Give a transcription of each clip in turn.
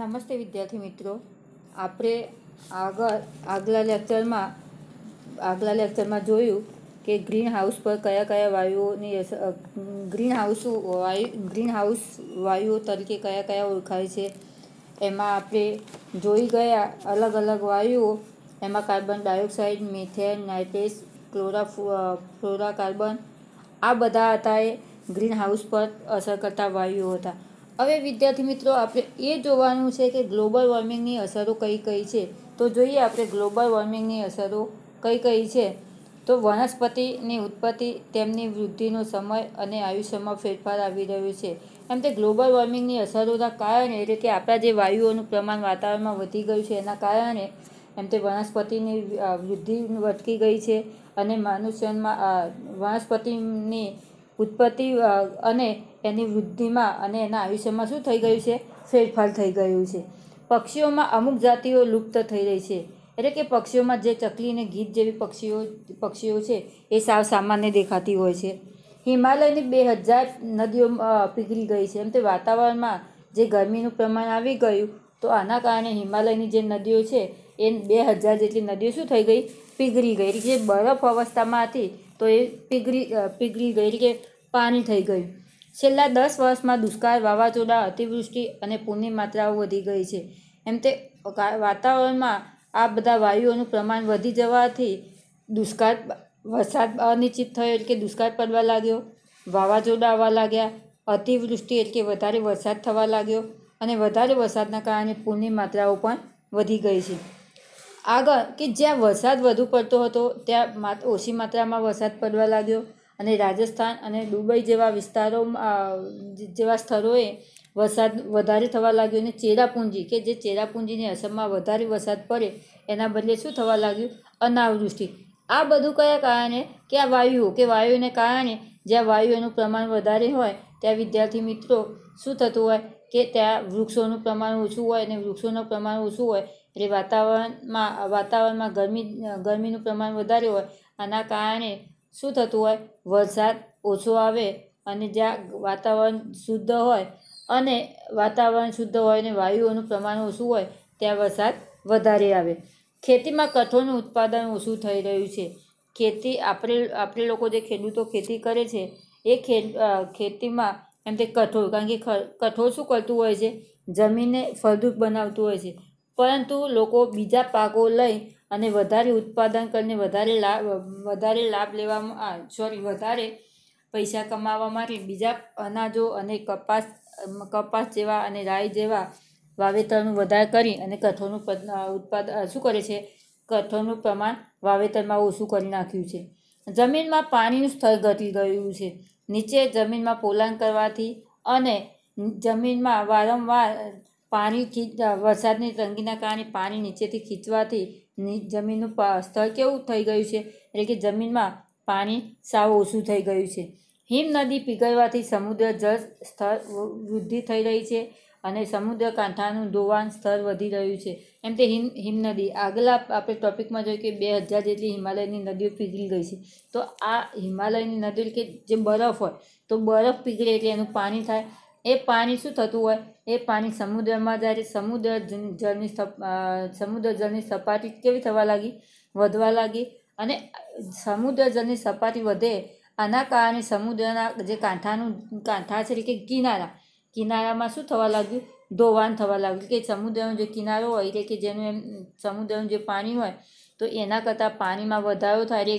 નમસ્તે વિદ્યાર્થી મિત્રો આપણે આગળ આગલા લેક્ચરમાં આગલા લેક્ચરમાં જોયું કે ગ્રીન હાઉસ પર કયા કયા વાયુઓની ગ્રીન હાઉસ વાયુ ગ્રીન હાઉસ વાયુઓ તરીકે કયા કયા ઓળખાય છે એમાં આપણે જોઈ ગયા અલગ અલગ વાયુઓ એમાં carbon dioxide methane nitrous chlorofluorocarbon આ બધા હતા એ ગ્રીન હાઉસ પર અસર કરતા વાયુઓ હતા હવે વિદ્યાર્થી મિત્રો આપણે એ જોવાનું છે કે ગ્લોબલ વોર્મિંગની અસરો કઈ કઈ છે તો જોઈએ આપણે ગ્લોબલ વોર્મિંગની અસરો કઈ કઈ છે તો વનસ્પતિની ઉત્પત્તિ તેમની વૃદ્ધિનો સમય અને આયુષ્યમાં ફેરફાર આવી રહ્યો છે એમ તે ગ્લોબલ વોર્મિંગની અસરોના કારણે એટલે કે આપણા જે વાયુઓનું પ્રમાણ વાતાવરણમાં વધી ગયું છે એના કારણે એમ તે વનસ્પતિની વૃદ્ધિ વધતી ગઈ છે અને મનુષ્યમાં વનસ્પતિની ઉત્પત્તિ અને એની વૃદ્ધિમાં અને એના આયુષ્યમાં શું થઈ ગયું છે ફેરફાર થઈ ગયું છે પક્ષીઓમાં અમુક જાતિઓ લુપ્ત થઈ રહી છે એટલે કે પક્ષીઓમાં જે ચકલી અને ગીત જેવી પક્ષીઓ પક્ષીઓ છે એ સાવ સામાન્ય દેખાતી હોય છે હિમાલયની બે હજાર નદીઓ પીગળી ગઈ છે એમ તે વાતાવરણમાં જે ગરમીનું પ્રમાણ આવી ગયું તો આના કારણે હિમાલયની જે નદીઓ છે એ બે હજાર જેટલી નદીઓ શું થઈ ગઈ પીગળી ગઈ એટલે જે બરફ અવસ્થામાં હતી તો એ પીગળી પીગળી ગઈ એટલે કે પાણી થઈ ગયું છેલ્લા દસ વર્ષમાં દુષ્કાળ વાવાઝોડા અતિવૃષ્ટિ અને પૂરની માત્રાઓ વધી ગઈ છે એમ તે વાતાવરણમાં આ બધા વાયુઓનું પ્રમાણ વધી જવાથી દુષ્કાળ વરસાદ અનિશ્ચિત થયો એટલે કે દુષ્કાળ પડવા લાગ્યો વાવાઝોડા આવવા લાગ્યા અતિવૃષ્ટિ એટલે વધારે વરસાદ થવા લાગ્યો અને વધારે વરસાદના કારણે પૂરની માત્રાઓ પણ વધી ગઈ છે આગળ કે જ્યાં વરસાદ વધુ પડતો હતો ત્યાં ઓછી માત્રામાં વરસાદ પડવા લાગ્યો અને રાજસ્થાન અને દુબઈ જેવા વિસ્તારો જેવા સ્થળોએ વરસાદ વધારે થવા લાગ્યો અને ચેરાપુંજી કે જે ચેરાપુંજીની અસરમાં વધારે વરસાદ પડે એના બદલે શું થવા લાગ્યું અનાવૃષ્ટિ આ બધું કયા કારણે કે આ વાયુઓ કે વાયુને કારણે જ્યાં વાયુઓનું પ્રમાણ વધારે હોય ત્યાં વિદ્યાર્થી મિત્રો શું થતું હોય કે ત્યાં વૃક્ષોનું પ્રમાણ ઓછું હોય અને વૃક્ષોનું પ્રમાણ ઓછું હોય એટલે વાતાવરણમાં વાતાવરણમાં ગરમી ગરમીનું પ્રમાણ વધારે હોય આના કારણે શું થતું હોય વરસાદ ઓછો આવે અને જ્યાં વાતાવરણ શુદ્ધ હોય અને વાતાવરણ શુદ્ધ હોય અને વાયુઓનું પ્રમાણ ઓછું હોય ત્યાં વરસાદ વધારે આવે ખેતીમાં કઠોળનું ઉત્પાદન ઓછું થઈ રહ્યું છે ખેતી આપણે આપણે લોકો જે ખેડૂતો ખેતી કરે છે એ ખેતીમાં એમ તે કઠોળ કારણ કે કઠોળ શું કરતું હોય છે જમીનને ફળદ્રુપ બનાવતું હોય છે પરંતુ લોકો બીજા પાકો લઈ અને વધારે ઉત્પાદન કરીને વધારે લાભ વધારે લાભ લેવા સોરી વધારે પૈસા કમાવા માટે બીજા અનાજો અને કપાસ કપાસ જેવા અને રાઈ જેવા વાવેતરનું વધારે કરી અને કઠોળનું ઉત્પાદન શું કરે છે કઠોળનું પ્રમાણ વાવેતરમાં ઓછું કરી નાખ્યું છે જમીનમાં પાણીનું સ્તર ઘટી ગયું છે નીચે જમીનમાં પોલાણ કરવાથી અને જમીનમાં વારંવાર પાણી વરસાદની તંગીના કારણે પાણી નીચેથી ખીંચવાથી જમીનનું સ્થળ કેવું થઈ ગયું છે એટલે કે જમીનમાં પાણી સાવ ઓછું થઈ ગયું છે હિમ નદી પીગળવાથી સમુદ્ર જળ સ્થળ વૃદ્ધિ થઈ રહી છે અને સમુદ્ર કાંઠાનું ધોવાણ સ્તર વધી રહ્યું છે એમ તે હિમ હિમ નદી આગલા આપણે ટોપિકમાં જોઈએ કે બે હજાર જેટલી હિમાલયની નદીઓ પીગળી ગઈ છે તો આ હિમાલયની નદી કે જે બરફ હોય તો બરફ પીગળે એટલે એનું પાણી થાય એ પાણી શું થતું હોય એ પાણી સમુદ્રમાં જ્યારે સમુદ્ર જળની સમુદ્ર જળની સપાટી કેવી થવા લાગી વધવા લાગી અને સમુદ્ર જળની સપાટી વધે આના કારણે સમુદ્રના જે કાંઠાનું કાંઠા છે કે કિનારા કિનારામાં શું થવા લાગ્યું ધોવાણ થવા લાગ્યું કે સમુદ્રનો જે કિનારો હોય એટલે કે જેનું એમ સમુદ્રનું જે પાણી હોય તો એના કરતાં પાણીમાં વધારો થાય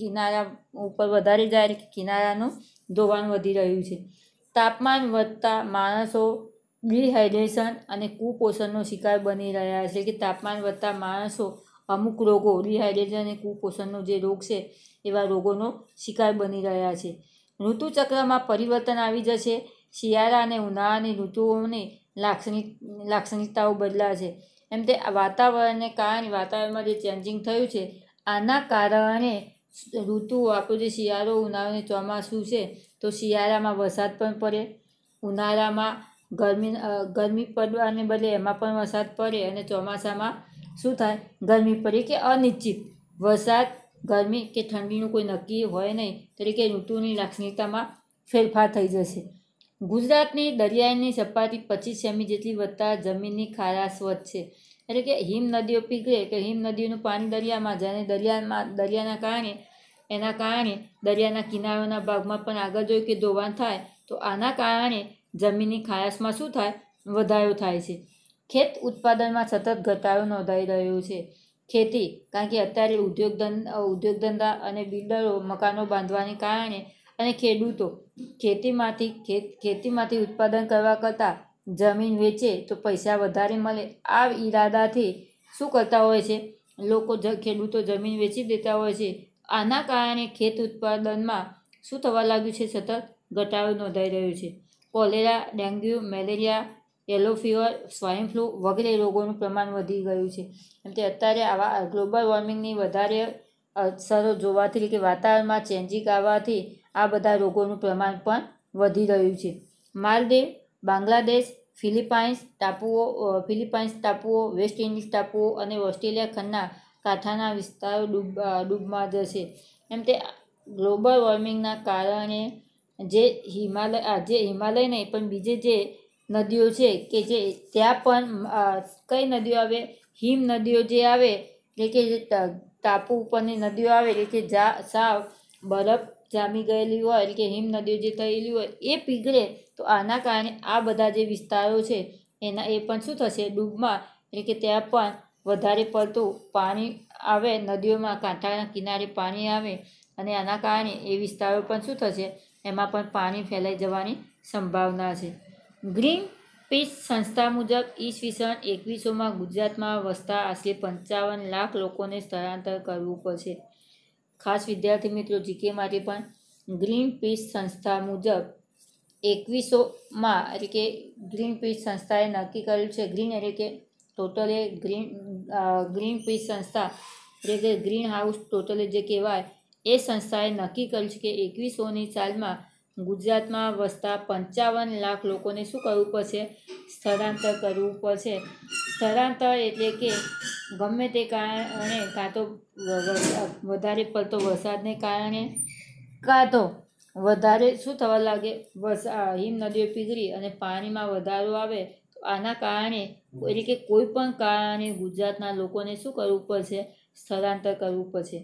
કિનારા ઉપર વધારે જાય કિનારાનું ધોવાણ વધી રહ્યું છે તાપમાન વધતા માણસો ડિહાઇડ્રેશન અને કુપોષણનો શિકાર બની રહ્યા છે કે તાપમાન વધતા માણસો અમુક રોગો ડિહાઇડ્રેશન અને કુપોષણનો જે રોગ છે એવા રોગોનો શિકાર બની રહ્યા છે ઋતુચક્રમાં પરિવર્તન આવી જશે શિયાળા અને ઉનાળાની ઋતુઓની લાક્ષણિક લાક્ષણિકતાઓ બદલાશે એમ તે વાતાવરણને કારણે વાતાવરણમાં જે ચેન્જિંગ થયું છે આના કારણે ઋતુ આપણું જે શિયાળો ઉનાળો અને ચોમાસું છે તો શિયાળામાં વરસાદ પણ પડે ઉનાળામાં ગરમી ગરમી પડવાને બદલે એમાં પણ વરસાદ પડે અને ચોમાસામાં શું થાય ગરમી પડે કે અનિશ્ચિત વરસાદ ગરમી કે ઠંડીનું કોઈ નક્કી હોય નહીં તરીકે ઋતુની લાક્ષણિકતામાં ફેરફાર થઈ જશે ગુજરાતની દરિયાની સપાટી પચીસ સેમી જેટલી વધતા જમીનની ખારાશ વધશે એટલે કે હિમ નદીઓ પીગળે કે હિમ નદીનું પાણી દરિયામાં જાય દરિયામાં દરિયાના કારણે એના કારણે દરિયાના કિનારોના ભાગમાં પણ આગળ જોયું કે ધોવાણ થાય તો આના કારણે જમીનની ખાયાશમાં શું થાય વધારો થાય છે ખેત ઉત્પાદનમાં સતત ઘટાડો નોંધાઈ રહ્યો છે ખેતી કારણ કે અત્યારે ઉદ્યોગ ઉદ્યોગ ધંધા અને બિલ્ડરો મકાનો બાંધવાને કારણે અને ખેડૂતો ખેતીમાંથી ખેતીમાંથી ઉત્પાદન કરવા કરતાં જમીન વેચે તો પૈસા વધારે મળે આ ઈરાદાથી શું કરતા હોય છે લોકો ખેડૂતો જમીન વેચી દેતા હોય છે આના કારણે ખેત ઉત્પાદનમાં શું થવા લાગ્યું છે સતત ઘટાડો નોંધાઈ રહ્યો છે cholera dengue malaria yellow fever swine flu વગેરે રોગોનું પ્રમાણ વધી ગયું છે એમ તે અત્યારે આવા ગ્લોબલ વોર્મિંગની વધારે અસરો જોવાથી કે વાતાવરણમાં ચેન્જિંગ આવવાથી આ બધા રોગોનું પ્રમાણ પણ વધી રહ્યું છે માલદીવ બાંગ્લાદેશ ફિલિપાઇન્સ ટાપુઓ ફિલિપાઇન્સ ટાપુઓ વેસ્ટ ઇન્ડિઝ ટાપુઓ અને ઓસ્ટ્રેલિયા ખંડના કાંઠાના વિસ્તારો ડૂબ ડૂબમાં જશે એમ તે ગ્લોબલ વોર્મિંગના કારણે જે હિમાલય આજે હિમાલય નહીં પણ બીજે જે નદીઓ છે કે જે ત્યાં પણ કઈ નદીઓ આવે હિમ નદીઓ જે આવે એટલે કે ટાપુ ઉપરની નદીઓ આવે એટલે કે જા સાવ બરફ જામી ગયેલી હોય એટલે કે હિમનદીઓ જે થયેલી હોય એ પીગળે તો આના કારણે આ બધા જે વિસ્તારો છે એના એ પણ શું થશે ડૂબમાં એટલે કે ત્યાં પણ વધારે પડતું પાણી આવે નદીઓમાં કાંઠાના કિનારે પાણી આવે અને આના કારણે એ વિસ્તારો પણ શું થશે એમાં પણ પાણી ફેલાઈ જવાની સંભાવના છે ગ્રીન પીસ સંસ્થા મુજબ ઈસવીસન એકવીસોમાં ગુજરાતમાં વસતા આશરે પંચાવન લાખ લોકોને સ્થળાંતર કરવું પડશે ખાસ વિદ્યાર્થી મિત્રો જીકે માટે પણ ગ્રીન પીસ સંસ્થા મુજબ એકવીસોમાં એટલે કે ગ્રીન પીસ સંસ્થાએ નક્કી કર્યું છે ગ્રીન એટલે કે ટોટલે ગ્રીન ગ્રીન પીસ સંસ્થા એટલે કે ગ્રીન હાઉસ ટોટલે જે કહેવાય એ સંસ્થાએ નક્કી કર્યું છે કે એકવીસોની સાલમાં ગુજરાતમાં વસતા પંચાવન લાખ લોકોને શું કરવું પડશે સ્થળાંતર કરવું પડશે સ્થળાંતર એટલે કે ગમે તે કારણે કાં તો વધારે પડતો વરસાદને કારણે કાં તો વધારે શું થવા લાગે વરસાદ હિમ નદીઓ પીગળી અને પાણીમાં વધારો આવે તો આના કારણે એટલે કે કોઈ પણ કારણે ગુજરાતના લોકોને શું કરવું પડશે સ્થળાંતર કરવું પડશે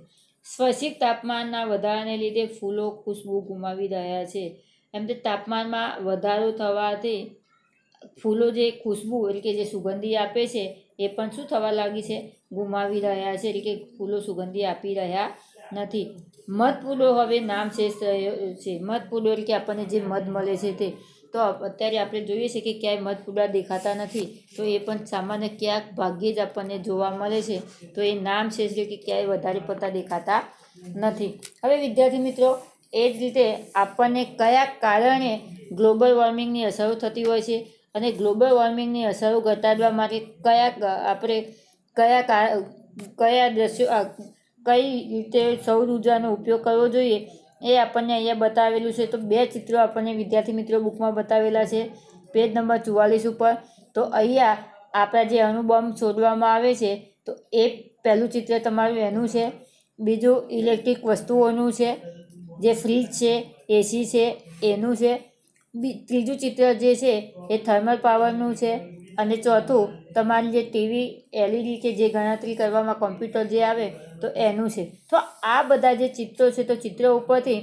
સ્વૈશ્વિક તાપમાનના વધારાને લીધે ફૂલો ખુશ્બુ ગુમાવી રહ્યા છે એમ તે તાપમાનમાં વધારો થવાથી ફૂલો જે ખુશ્બુ એટલે કે જે સુગંધી આપે છે એ પણ શું થવા લાગી છે ગુમાવી રહ્યા છે એટલે કે ફૂલો સુગંધી આપી રહ્યા નથી મધ ફૂલો હવે નામ શેષ રહ્યો છે મધ ફૂલો એટલે કે આપણને જે મધ મળે છે તે તો અત્યારે આપણે જોઈએ છે કે ક્યાંય મધ ફૂલા દેખાતા નથી તો એ પણ સામાન્ય ક્યાંક ભાગ્યે જ આપણને જોવા મળે છે તો એ નામ છે કે ક્યાંય વધારે પડતા દેખાતા નથી હવે વિદ્યાર્થી મિત્રો એ જ રીતે આપણને કયા કારણે ગ્લોબલ વોર્મિંગની અસરો થતી હોય છે અને ગ્લોબલ વોર્મિંગની અસરો ઘટાડવા માટે કયા આપણે કયા કયા દ્રશ્યો કઈ રીતે સૌર ઉર્જાનો ઉપયોગ કરવો જોઈએ એ આપણને અહીંયા બતાવેલું છે તો બે ચિત્રો આપણને વિદ્યાર્થી મિત્રો બુકમાં બતાવેલા છે પેજ નંબર ચુવાલીસ ઉપર તો અહીંયા આપણા જે અણુબોમ્બ શોધવામાં આવે છે તો એ પહેલું ચિત્ર તમારું એનું છે બીજું ઇલેક્ટ્રિક વસ્તુઓનું છે જે ફ્રીજ છે એસી છે એનું છે ત્રીજું ચિત્ર જે છે એ થર્મલ પાવરનું છે અને ચોથું તમારી જે ટીવી એલઈડી કે જે ગણતરી કરવામાં કોમ્પ્યુટર જે આવે તો એનું છે તો આ બધા જે ચિત્રો છે તો ચિત્રો ઉપરથી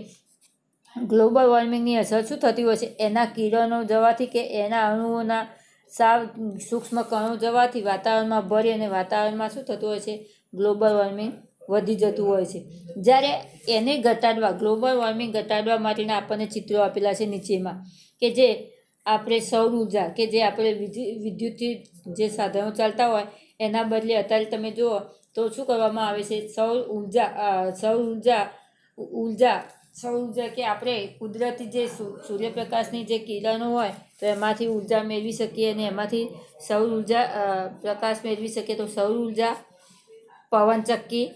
ગ્લોબલ વોર્મિંગની અસર શું થતી હોય છે એના કિરણો જવાથી કે એના અણુઓના સાવ સૂક્ષ્મ કણો જવાથી વાતાવરણમાં ભરી અને વાતાવરણમાં શું થતું હોય છે ગ્લોબલ વોર્મિંગ વધી જતું હોય છે જ્યારે એને ઘટાડવા ગ્લોબલ વોર્મિંગ ઘટાડવા માટેના આપણને ચિત્રો આપેલા છે નીચેમાં કે જે આપણે સૌર ઉર્જા કે જે આપણે વિદ્યુતથી જે સાધનો ચાલતા હોય એના બદલે અત્યારે તમે જુઓ તો શું કરવામાં આવે છે સૌર ઉર્જા સૌર ઉર્જા ઉર્જા સૌર ઉર્જા કે આપણે કુદરતી જે સૂર્યપ્રકાશની જે કિરણો હોય તો એમાંથી ઉર્જા મેળવી શકીએ અને એમાંથી સૌર ઉર્જા પ્રકાશ મેળવી શકીએ તો સૌર ઉર્જા પવનચક્કી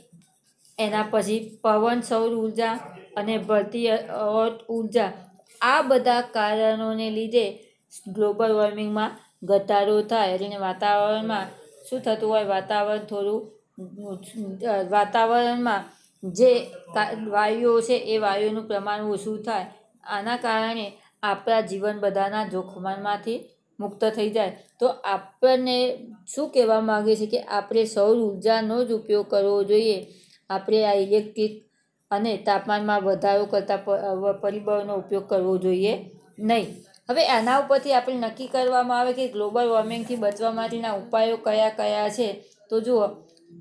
એના પછી પવન સૌર ઉર્જા અને ભરતી ઉર્જા આ બધા કારણોને લીધે ગ્લોબલ વોર્મિંગમાં ઘટાડો થાય એટલે વાતાવરણમાં શું થતું હોય વાતાવરણ થોડું વાતાવરણમાં જે વાયુઓ છે એ વાયુઓનું પ્રમાણ ઓછું થાય આના કારણે આપણા જીવન બધાના જોખમમાંથી મુક્ત થઈ જાય તો આપણને શું કહેવા માગે છે કે આપણે સૌર ઉર્જાનો જ ઉપયોગ કરવો જોઈએ આપણે આ ઇલેક્ટ્રિક અને તાપમાનમાં વધારો કરતા પરિબળોનો ઉપયોગ કરવો જોઈએ નહીં હવે આના ઉપરથી આપણે નક્કી કરવામાં આવે કે ગ્લોબલ વોર્મિંગથી બચવા માટેના ઉપાયો કયા કયા છે તો જુઓ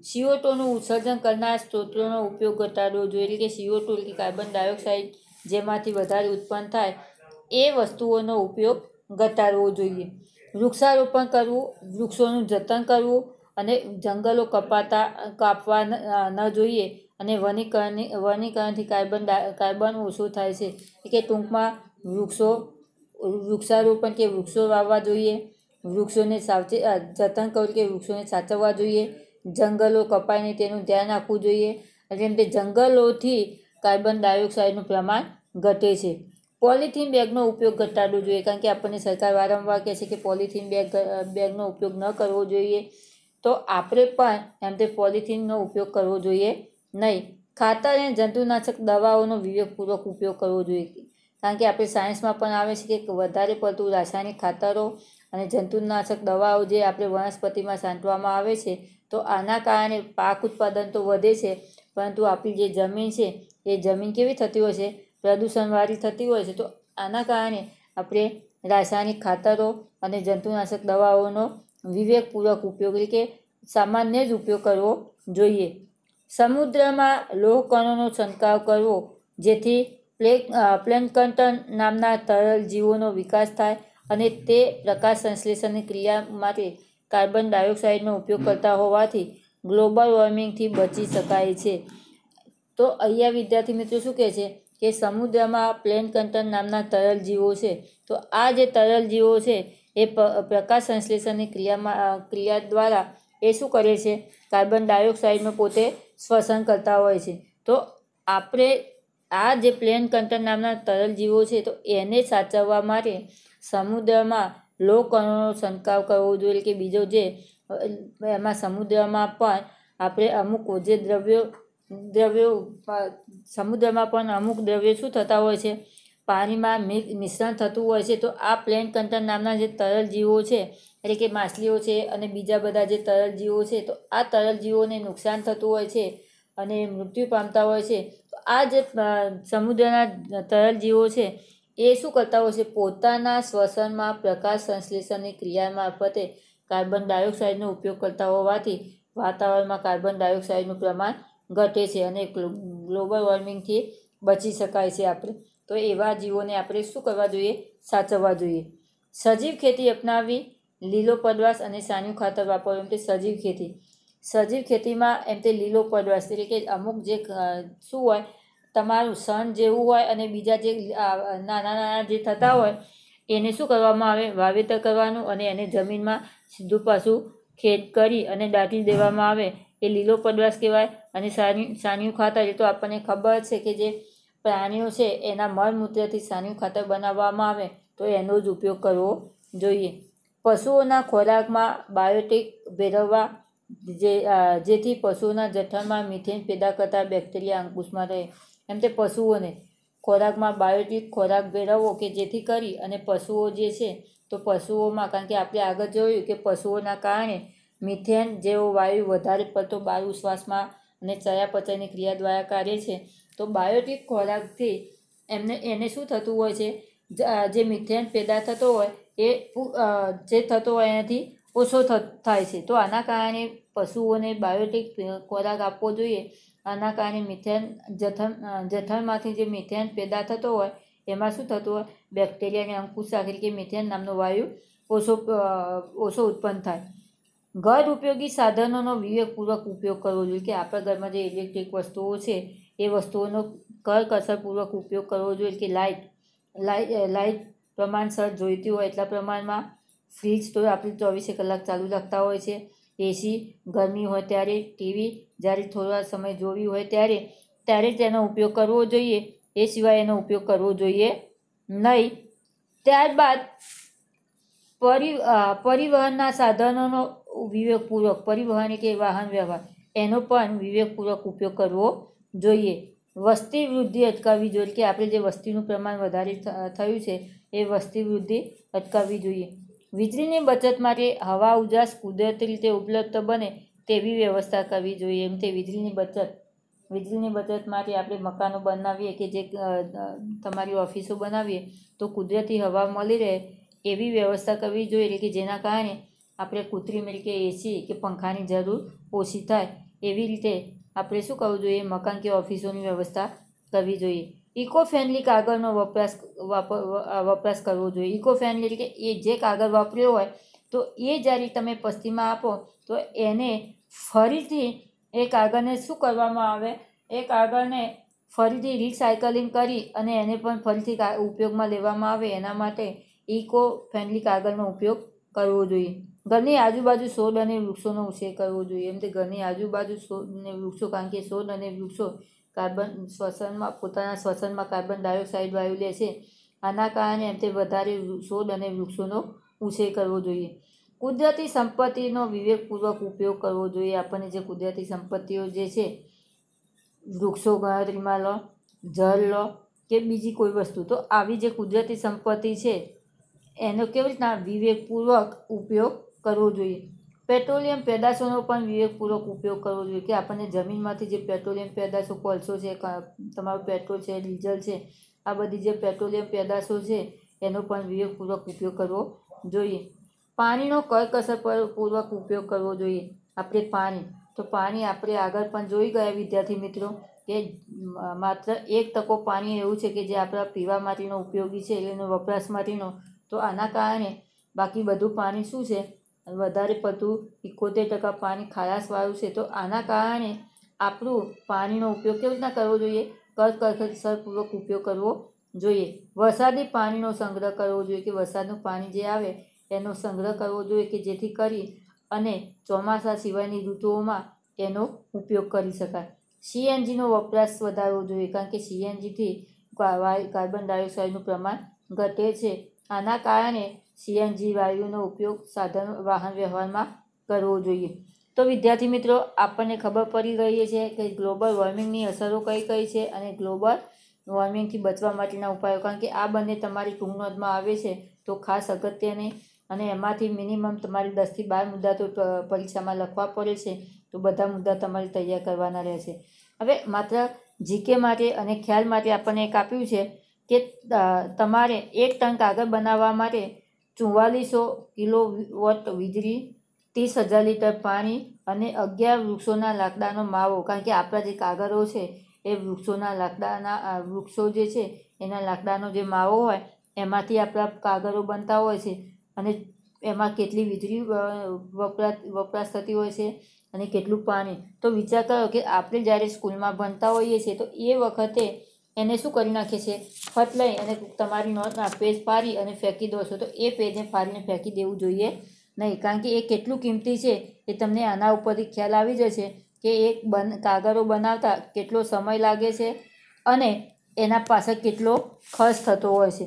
સીઓટોનું ઉત્સર્જન કરનાર સ્ત્રોતોનો ઉપયોગ ઘટાડવો જોઈએ એટલે કે સીઓ એટલે કાર્બન ડાયોક્સાઇડ જેમાંથી વધારે ઉત્પન્ન થાય એ વસ્તુઓનો ઉપયોગ ઘટાડવો જોઈએ વૃક્ષારોપણ કરવું વૃક્ષોનું જતન કરવું અને જંગલો કપાતા કાપવા ન જોઈએ અને વનીકરણની વનીકરણથી કાર્બન કાર્બન ઓછું થાય છે કે ટૂંકમાં વૃક્ષો વૃક્ષારોપણ કે વૃક્ષો વાવવા જોઈએ વૃક્ષોને સાવચે જતન કરવું કે વૃક્ષોને સાચવવા જોઈએ જંગલો કપાઈને તેનું ધ્યાન રાખવું જોઈએ જેમ કે જંગલોથી કાર્બન ડાયોક્સાઇડનું પ્રમાણ ઘટે છે પોલિથીન બેગનો ઉપયોગ ઘટાડવો જોઈએ કારણ કે આપણને સરકાર વારંવાર કહે છે કે પોલિથીન બેગ બેગનો ઉપયોગ ન કરવો જોઈએ તો આપણે પણ એમ તે પોલિથીનનો ઉપયોગ કરવો જોઈએ નહીં ખાતર અને જંતુનાશક દવાઓનો વિવેકપૂર્વક ઉપયોગ કરવો જોઈએ કારણ કે આપણે સાયન્સમાં પણ આવે છે કે વધારે પડતું રાસાયણિક ખાતરો અને જંતુનાશક દવાઓ જે આપણે વનસ્પતિમાં સાંટવામાં આવે છે તો આના કારણે પાક ઉત્પાદન તો વધે છે પરંતુ આપણી જે જમીન છે એ જમીન કેવી થતી હોય છે પ્રદૂષણવાળી થતી હોય છે તો આના કારણે આપણે રાસાયણિક ખાતરો અને જંતુનાશક દવાઓનો વિવેકપૂર્વક ઉપયોગ એટલે કે સામાન્ય જ ઉપયોગ કરવો જોઈએ સમુદ્રમાં લોહકણોનો છંટકાવ કરવો જેથી પ્લેક પ્લેન્કટન નામના તરલ જીવોનો વિકાસ થાય અને તે પ્રકાશ સંશ્લેષણની ક્રિયા માટે કાર્બન ડાયોક્સાઇડનો ઉપયોગ કરતા હોવાથી ગ્લોબલ વોર્મિંગથી બચી શકાય છે તો અહીંયા વિદ્યાર્થી મિત્રો શું કહે છે કે સમુદ્રમાં પ્લેન પ્લેન્કટન નામના તરલ જીવો છે તો આ જે તરલ જીવો છે એ પ્રકાશ સંશ્લેષણની ક્રિયામાં ક્રિયા દ્વારા એ શું કરે છે કાર્બન ડાયોક્સાઇડમાં પોતે શ્વસન કરતા હોય છે તો આપણે આ જે પ્લેન કંટન નામના તરલ જીવો છે તો એને સાચવવા માટે સમુદ્રમાં લો કણોનો છંટકાવ કરવો જોઈએ કે બીજો જે એમાં સમુદ્રમાં પણ આપણે અમુક જે દ્રવ્યો દ્રવ્યો સમુદ્રમાં પણ અમુક દ્રવ્યો શું થતા હોય છે પાણીમાં મિશ્રણ થતું હોય છે તો આ પ્લેન કન્ટર નામના જે તરલ જીવો છે એટલે કે માછલીઓ છે અને બીજા બધા જે તરલ જીવો છે તો આ તરલ જીવોને નુકસાન થતું હોય છે અને મૃત્યુ પામતા હોય છે તો આ જે સમુદ્રના તરલ જીવો છે એ શું કરતા હોય છે પોતાના શ્વસનમાં પ્રકાશ સંશ્લેષણની ક્રિયા મારફતે કાર્બન ડાયોક્સાઇડનો ઉપયોગ કરતા હોવાથી વાતાવરણમાં કાર્બન ડાયોક્સાઇડનું પ્રમાણ ઘટે છે અને ગ્લોબલ વોર્મિંગથી બચી શકાય છે આપણે તો એવા જીવોને આપણે શું કરવા જોઈએ સાચવવા જોઈએ સજીવ ખેતી અપનાવી લીલો પડવાશ અને સાનું ખાતર વાપરવું એમ તે સજીવ ખેતી સજીવ ખેતીમાં એમ તે લીલો પડવાશ એટલે કે અમુક જે શું હોય તમારું સન જેવું હોય અને બીજા જે નાના નાના જે થતા હોય એને શું કરવામાં આવે વાવેતર કરવાનું અને એને જમીનમાં સીધું પાછું ખેત કરી અને દાટી દેવામાં આવે એ લીલો પડવાશ કહેવાય અને સાની સાનિયું ખાતર એ તો આપણને ખબર છે કે જે પ્રાણીઓ છે એના મળમૂત્રથી સાન્યુ ખાતર બનાવવામાં આવે તો એનો જ ઉપયોગ કરવો જોઈએ પશુઓના ખોરાકમાં બાયોટિક ભેળવવા જે જેથી પશુઓના જઠરમાં મિથેન પેદા કરતા બેક્ટેરિયા અંકુશમાં રહે એમ તે પશુઓને ખોરાકમાં બાયોટિક ખોરાક ભેળવવો કે જેથી કરી અને પશુઓ જે છે તો પશુઓમાં કારણ કે આપણે આગળ જોયું કે પશુઓના કારણે મિથેન જેવો વાયુ વધારે પડતો બાયુ શ્વાસમાં અને ચયાપચયની ક્રિયા દ્વારા કાઢે છે તો બાયોટિક ખોરાકથી એમને એને શું થતું હોય છે જે મિથેન પેદા થતો હોય એ જે થતો હોય એનાથી ઓછો થાય છે તો આના કારણે પશુઓને બાયોટિક ખોરાક આપવો જોઈએ આના કારણે મિથેન જથન જઠરમાંથી જે મિથેન પેદા થતો હોય એમાં શું થતું હોય બેક્ટેરિયાને અંકુશ આખરી કે મિથેન નામનો વાયુ ઓછો ઓછો ઉત્પન્ન થાય ઘર ઉપયોગી સાધનોનો વિવેકપૂર્વક ઉપયોગ કરવો જોઈએ કે આપણા ઘરમાં જે ઇલેક્ટ્રિક વસ્તુઓ છે એ વસ્તુઓનો કરકસરપૂર્વક ઉપયોગ કરવો જોઈએ કે લાઇટ લાઇટ લાઇટ પ્રમાણસર જોઈતી હોય એટલા પ્રમાણમાં ફ્રીજ તો આપણે ચોવીસે કલાક ચાલુ રાખતા હોય છે એસી ગરમી હોય ત્યારે ટીવી જ્યારે થોડા સમય જોવી હોય ત્યારે ત્યારે તેનો ઉપયોગ કરવો જોઈએ એ સિવાય એનો ઉપયોગ કરવો જોઈએ નહીં ત્યારબાદ પરિ પરિવહનના સાધનોનો વિવેકપૂર્વક પરિવહન કે વાહન વ્યવહાર એનો પણ વિવેકપૂર્વક ઉપયોગ કરવો જોઈએ વસ્તી વૃદ્ધિ અટકાવવી જોઈએ કે આપણે જે વસ્તીનું પ્રમાણ વધારે થયું છે એ વસ્તી વૃદ્ધિ અટકાવવી જોઈએ વીજળીની બચત માટે હવા ઉજાસ કુદરતી રીતે ઉપલબ્ધ બને તેવી વ્યવસ્થા કરવી જોઈએ એમ તે વીજળીની બચત વીજળીની બચત માટે આપણે મકાનો બનાવીએ કે જે તમારી ઓફિસો બનાવીએ તો કુદરતી હવા મળી રહે એવી વ્યવસ્થા કરવી જોઈએ કે જેના કારણે આપણે કૂતરી મિલકે એસી કે પંખાની જરૂર ઓછી થાય એવી રીતે આપણે શું કરવું જોઈએ મકાન કે ઓફિસોની વ્યવસ્થા કરવી જોઈએ ઇકો ફ્રેન્ડલી કાગળનો વપરાશ વપરાશ કરવો જોઈએ ઇકો ફ્રેન્ડલી એટલે કે એ જે કાગળ વાપર્યો હોય તો એ જ્યારે તમે પસ્તીમાં આપો તો એને ફરીથી એ કાગળને શું કરવામાં આવે એ કાગળને ફરીથી રિસાયકલિંગ કરી અને એને પણ ફરીથી ઉપયોગમાં લેવામાં આવે એના માટે ઇકો ફ્રેન્ડલી કાગળનો ઉપયોગ કરવો જોઈએ ઘરની આજુબાજુ શોધ અને વૃક્ષોનો ઉછેર કરવો જોઈએ એમ તે ઘરની આજુબાજુ શોધ અને વૃક્ષો કારણ કે શોધ અને વૃક્ષો કાર્બન શ્વસનમાં પોતાના શ્વસનમાં કાર્બન ડાયોક્સાઇડ વાયુ લે છે આના કારણે એમ તે વધારે શોધ અને વૃક્ષોનો ઉછેર કરવો જોઈએ કુદરતી સંપત્તિનો વિવેકપૂર્વક ઉપયોગ કરવો જોઈએ આપણને જે કુદરતી સંપત્તિઓ જે છે વૃક્ષો ગણતરીમાં લો જળ લો કે બીજી કોઈ વસ્તુ તો આવી જે કુદરતી સંપત્તિ છે એનો કેવી રીતના વિવેકપૂર્વક ઉપયોગ કરવો જોઈએ પેટ્રોલિયમ પેદાશોનો પણ વિવેકપૂર્વક ઉપયોગ કરવો જોઈએ કે આપણને જમીનમાંથી જે પેટ્રોલિયમ પેદાશો કોલસો છે તમારું પેટ્રોલ છે ડીઝલ છે આ બધી જે પેટ્રોલિયમ પેદાશો છે એનો પણ વિવેકપૂર્વક ઉપયોગ કરવો જોઈએ પાણીનો કરકસરપૂર્વક ઉપયોગ કરવો જોઈએ આપણે પાણી તો પાણી આપણે આગળ પણ જોઈ ગયા વિદ્યાર્થી મિત્રો કે માત્ર એક તકો પાણી એવું છે કે જે આપણા પીવા માટેનો ઉપયોગી છે એનો વપરાશ માટેનો તો આના કારણે બાકી બધું પાણી શું છે વધારે પડતું ઇકોતેર ટકા પાણી ખારાશવાળું છે તો આના કારણે આપણું પાણીનો ઉપયોગ કેવી રીતના કરવો જોઈએ કરકસરપૂર્વક ઉપયોગ કરવો જોઈએ વરસાદી પાણીનો સંગ્રહ કરવો જોઈએ કે વરસાદનું પાણી જે આવે એનો સંગ્રહ કરવો જોઈએ કે જેથી કરી અને ચોમાસા સિવાયની ઋતુઓમાં એનો ઉપયોગ કરી શકાય સીએનજીનો વપરાશ વધારવો જોઈએ કારણ કે સીએનજીથી કાર્બન ડાયોક્સાઇડનું પ્રમાણ ઘટે છે આના કારણે સીએનજી વાયુનો ઉપયોગ સાધન વાહન વ્યવહારમાં કરવો જોઈએ તો વિદ્યાર્થી મિત્રો આપણને ખબર પડી ગઈ છે કે ગ્લોબલ વોર્મિંગની અસરો કઈ કઈ છે અને ગ્લોબલ વોર્મિંગથી બચવા માટેના ઉપાયો કારણ કે આ બંને તમારી ટૂંક આવે છે તો ખાસ અગત્યની અને એમાંથી મિનિમમ તમારી દસથી બાર મુદ્દા તો પરીક્ષામાં લખવા પડે છે તો બધા મુદ્દા તમારે તૈયાર કરવાના રહેશે હવે માત્ર જીકે માટે અને ખ્યાલ માટે આપણને એક આપ્યું છે કે તમારે એક ટન કાગળ બનાવવા માટે ચુમ્વાલીસો વોટ વીજળી ત્રીસ હજાર લીટર પાણી અને અગિયાર વૃક્ષોના લાકડાનો માવો કારણ કે આપણા જે કાગળો છે એ વૃક્ષોના લાકડાના વૃક્ષો જે છે એના લાકડાનો જે માવો હોય એમાંથી આપણા કાગળો બનતા હોય છે અને એમાં કેટલી વીજળી વપરાશ વપરાશ થતી હોય છે અને કેટલું પાણી તો વિચાર કરો કે આપણે જ્યારે સ્કૂલમાં ભણતા હોઈએ છીએ તો એ વખતે એને શું કરી નાખે છે ફટ લઈ અને તમારી નોટના પેજ ફાડી અને ફેંકી દો છો તો એ પેજને ફાડીને ફેંકી દેવું જોઈએ નહીં કારણ કે એ કેટલું કિંમતી છે એ તમને આના ઉપરથી ખ્યાલ આવી જશે કે એક બન કાગળો બનાવતા કેટલો સમય લાગે છે અને એના પાછળ કેટલો ખર્ચ થતો હોય છે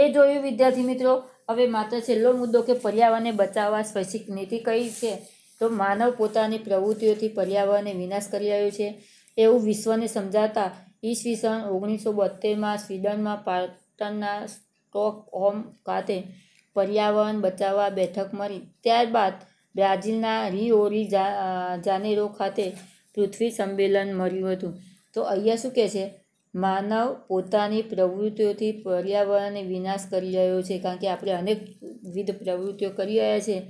એ જોયું વિદ્યાર્થી મિત્રો હવે માત્ર છેલ્લો મુદ્દો કે પર્યાવરણને બચાવવા સ્વૈચ્છિક નીતિ કઈ છે તો માનવ પોતાની પ્રવૃત્તિઓથી પર્યાવરણને વિનાશ કરી રહ્યો છે એવું વિશ્વને સમજાતા ઈસવીસન ઓગણીસો બોતેરમાં સ્વીડનમાં પાટણના સ્ટોકહોમ ખાતે પર્યાવરણ બચાવવા બેઠક મળી ત્યારબાદ બ્રાઝિલના રિઓરી જાનેરો ખાતે પૃથ્વી સંમેલન મળ્યું હતું તો અહીંયા શું કહે છે માનવ પોતાની પ્રવૃત્તિઓથી પર્યાવરણને વિનાશ કરી રહ્યો છે કારણ કે આપણે અનેકવિધ પ્રવૃત્તિઓ કરી રહ્યા છીએ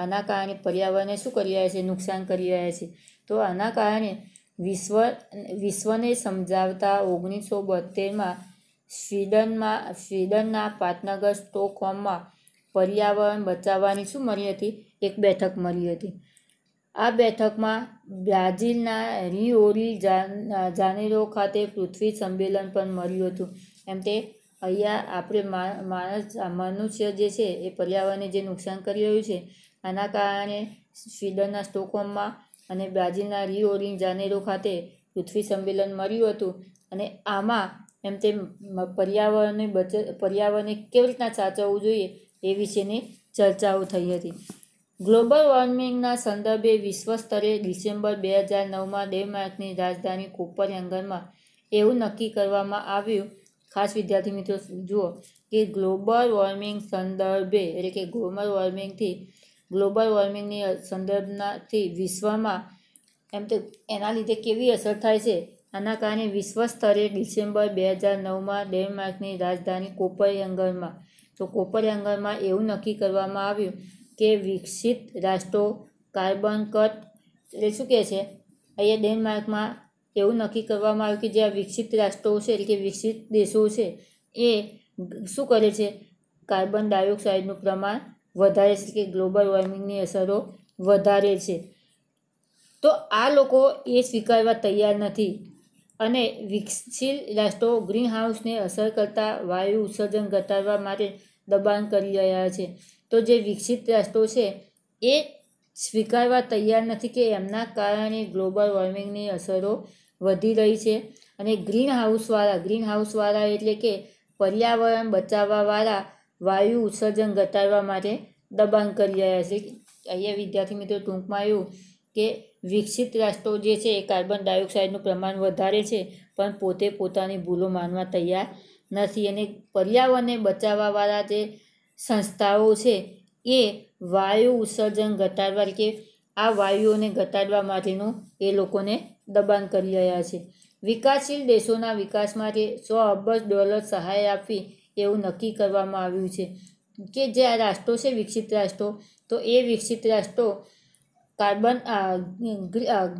આના કારણે પર્યાવરણને શું કરી રહ્યા છે નુકસાન કરી રહ્યા છે તો આના કારણે વિશ્વ વિશ્વને સમજાવતા ઓગણીસો બોતેરમાં સ્વીડનમાં સ્વીડનના પાટનગર સ્ટોકહોમમાં પર્યાવરણ બચાવવાની શું મળી હતી એક બેઠક મળી હતી આ બેઠકમાં બ્રાઝિલના રિઓરી જાનેરો ખાતે પૃથ્વી સંમેલન પણ મળ્યું હતું એમ તે અહીંયા આપણે માણસ મનુષ્ય જે છે એ પર્યાવરણને જે નુકસાન કરી રહ્યું છે આના કારણે સ્વીડનના સ્ટોકહોમમાં અને બ્રાઝિલના રિયો જાનેરો ખાતે પૃથ્વી સંમેલન મળ્યું હતું અને આમાં એમ તે પર્યાવરણને બચ પર્યાવરણને કેવી રીતના સાચવવું જોઈએ એ વિશેની ચર્ચાઓ થઈ હતી ગ્લોબલ વોર્મિંગના સંદર્ભે વિશ્વ સ્તરે ડિસેમ્બર બે હજાર નવમાં ડેનમાર્કની રાજધાની કોપરહેંગનમાં એવું નક્કી કરવામાં આવ્યું ખાસ વિદ્યાર્થી મિત્રો જુઓ કે ગ્લોબલ વોર્મિંગ સંદર્ભે એટલે કે ગ્લોબલ વોર્મિંગથી ગ્લોબલ વોર્મિંગની સંદર્ભનાથી વિશ્વમાં એમ તો એના લીધે કેવી અસર થાય છે આના કારણે વિશ્વ સ્તરે ડિસેમ્બર બે હજાર નવમાં ડેનમાર્કની રાજધાની કોપરયંગરમાં તો કોપરયંગરમાં એવું નક્કી કરવામાં આવ્યું કે વિકસિત રાષ્ટ્રો કાર્બન કટ એટલે શું કહે છે અહીંયા ડેનમાર્કમાં એવું નક્કી કરવામાં આવ્યું કે જે આ વિકસિત રાષ્ટ્રો છે એટલે કે વિકસિત દેશો છે એ શું કરે છે કાર્બન ડાયોક્સાઇડનું પ્રમાણ વધારે છે કે ગ્લોબલ વોર્મિંગની અસરો વધારે છે તો આ લોકો એ સ્વીકારવા તૈયાર નથી અને વિકસિત રાષ્ટ્રો ગ્રીનહાઉસને અસર કરતા વાયુ ઉત્સર્જન ઘટાડવા માટે દબાણ કરી રહ્યા છે તો જે વિકસિત રાષ્ટ્રો છે એ સ્વીકારવા તૈયાર નથી કે એમના કારણે ગ્લોબલ વોર્મિંગની અસરો વધી રહી છે અને ગ્રીન હાઉસવાળા ગ્રીન હાઉસવાળા એટલે કે પર્યાવરણ બચાવવાવાળા વાયુ ઉત્સર્જન ઘટાડવા માટે દબાણ કરી રહ્યા છે અહીંયા વિદ્યાર્થી મિત્રો ટૂંકમાં આવ્યું કે વિકસિત રાષ્ટ્રો જે છે એ કાર્બન ડાયોક્સાઇડનું પ્રમાણ વધારે છે પણ પોતે પોતાની ભૂલો માનવા તૈયાર નથી અને પર્યાવરણને બચાવવાવાળા જે સંસ્થાઓ છે એ વાયુ ઉત્સર્જન ઘટાડવા કે આ વાયુઓને ઘટાડવા માટેનું એ લોકોને દબાણ કરી રહ્યા છે વિકાસશીલ દેશોના વિકાસ માટે સો અબજ ડોલર સહાય આપવી એવું નક્કી કરવામાં આવ્યું છે કે જે આ રાષ્ટ્રો છે વિકસિત રાષ્ટ્રો તો એ વિકસિત રાષ્ટ્રો કાર્બન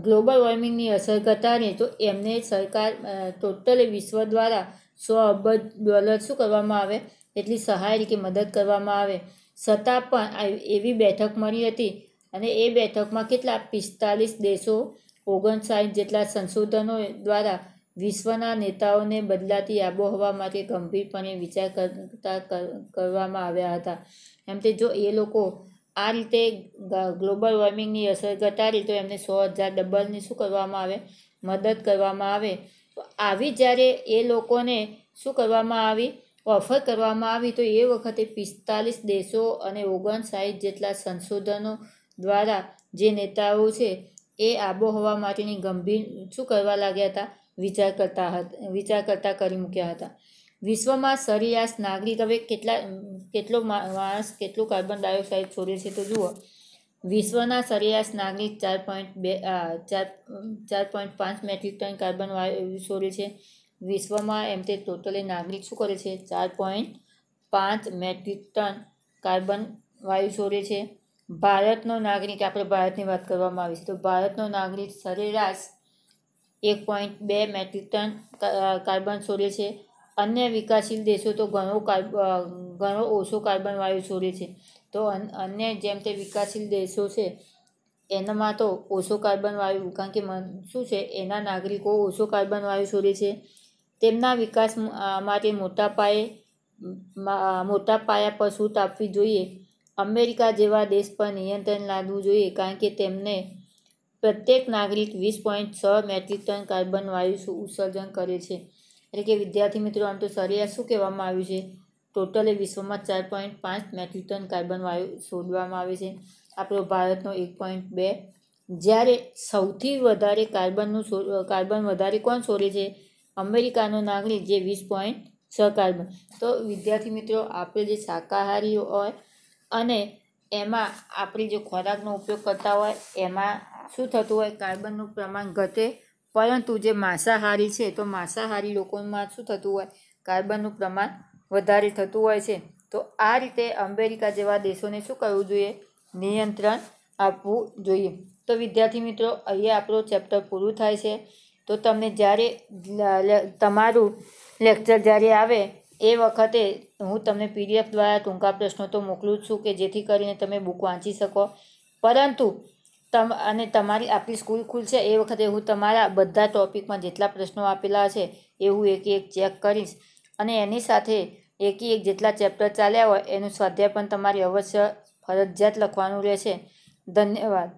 ગ્લોબલ વોર્મિંગની અસર કરતા ઘટાડે તો એમને સરકાર ટોટલ વિશ્વ દ્વારા સો અબજ ડોલર શું કરવામાં આવે એટલી સહાય કે મદદ કરવામાં આવે છતાં પણ એવી બેઠક મળી હતી અને એ બેઠકમાં કેટલા પિસ્તાલીસ દેશો ઓગણસાઠ જેટલા સંશોધનો દ્વારા વિશ્વના નેતાઓને બદલાતી આબોહવા માટે ગંભીરપણે વિચાર કરતા કરવામાં આવ્યા હતા એમ તે જો એ લોકો આ રીતે ગ્લોબલ વોર્મિંગની અસર ઘટાડી તો એમને સો હજાર ડબલની શું કરવામાં આવે મદદ કરવામાં આવે તો આવી જ્યારે એ લોકોને શું કરવામાં આવી ઓફર કરવામાં આવી તો એ વખતે પિસ્તાલીસ દેશો અને ઓગણસાઠ જેટલા સંશોધનો દ્વારા જે નેતાઓ છે એ આબોહવા માટેની ગંભીર શું કરવા લાગ્યા હતા વિચાર કરતા હતા વિચાર કરતા કરી મૂક્યા હતા વિશ્વમાં સરિયાસ નાગરિક હવે કેટલા કેટલો માણસ કેટલું કાર્બન ડાયોક્સાઇડ છોડે છે તો જુઓ વિશ્વના સરેરાશ નાગરિક ચાર પોઈન્ટ બે ચાર ચાર પોઈન્ટ પાંચ મેટ્રિક ટન કાર્બન વાયુ છોડે છે વિશ્વમાં એમ તે ટોટલે નાગરિક શું કરે છે ચાર પોઈન્ટ પાંચ મેટ્રિક ટન કાર્બન વાયુ છોડે છે ભારતનો નાગરિક આપણે ભારતની વાત કરવામાં આવી છે તો ભારતનો નાગરિક સરેરાશ એક પોઈન્ટ બે મેટ્રિક ટન કાર્બન છોડે છે અન્ય વિકાસશીલ દેશો તો ઘણો ઘણો ઓછો કાર્બન વાયુ છોડે છે તો અન્ય જેમ કે વિકાસશીલ દેશો છે એનામાં તો ઓછો કાર્બન વાયુ કારણ કે શું છે એના નાગરિકો ઓછો કાર્બન વાયુ છોડે છે તેમના વિકાસ માટે મોટા પાયે મોટા પાયા પર છૂટ આપવી જોઈએ અમેરિકા જેવા દેશ પર નિયંત્રણ લાદવું જોઈએ કારણ કે તેમને પ્રત્યેક નાગરિક વીસ પોઈન્ટ છ મેટ્રિક ટન કાર્બન વાયુ ઉત્સર્જન કરે છે એટલે કે વિદ્યાર્થી મિત્રો આમ તો સરિયા શું કહેવામાં આવ્યું છે ટોટલે વિશ્વમાં ચાર પોઈન્ટ પાંચ મેટ્રિક ટન કાર્બન વાયુ શોધવામાં આવે છે આપણો ભારતનો એક પોઈન્ટ બે જ્યારે સૌથી વધારે કાર્બનનું કાર્બન વધારે કોણ છોડે છે અમેરિકાનો નાગરિક જે વીસ પોઈન્ટ છ કાર્બન તો વિદ્યાર્થી મિત્રો આપણે જે શાકાહારી હોય અને એમાં આપણે જે ખોરાકનો ઉપયોગ કરતા હોય એમાં શું થતું હોય કાર્બનનું પ્રમાણ ઘટે પરંતુ જે માંસાહારી છે તો માંસાહારી લોકોમાં શું થતું હોય કાર્બનનું પ્રમાણ વધારે થતું હોય છે તો આ રીતે અમેરિકા જેવા દેશોને શું કરવું જોઈએ નિયંત્રણ આપવું જોઈએ તો વિદ્યાર્થી મિત્રો અહીંયા આપણું ચેપ્ટર પૂરું થાય છે તો તમને જ્યારે તમારું લેક્ચર જ્યારે આવે એ વખતે હું તમને પીડીએફ દ્વારા ટૂંકા પ્રશ્નો તો મોકલું છું કે જેથી કરીને તમે બુક વાંચી શકો પરંતુ તમ અને તમારી આપણી સ્કૂલ ખુલશે એ વખતે હું તમારા બધા ટૉપિકમાં જેટલા પ્રશ્નો આપેલા છે એ હું એક એક ચેક કરીશ અને એની સાથે એકી એક જેટલા ચેપ્ટર ચાલ્યા હોય એનું સ્વાધ્યાય પણ તમારે અવશ્ય ફરજિયાત લખવાનું રહેશે ધન્યવાદ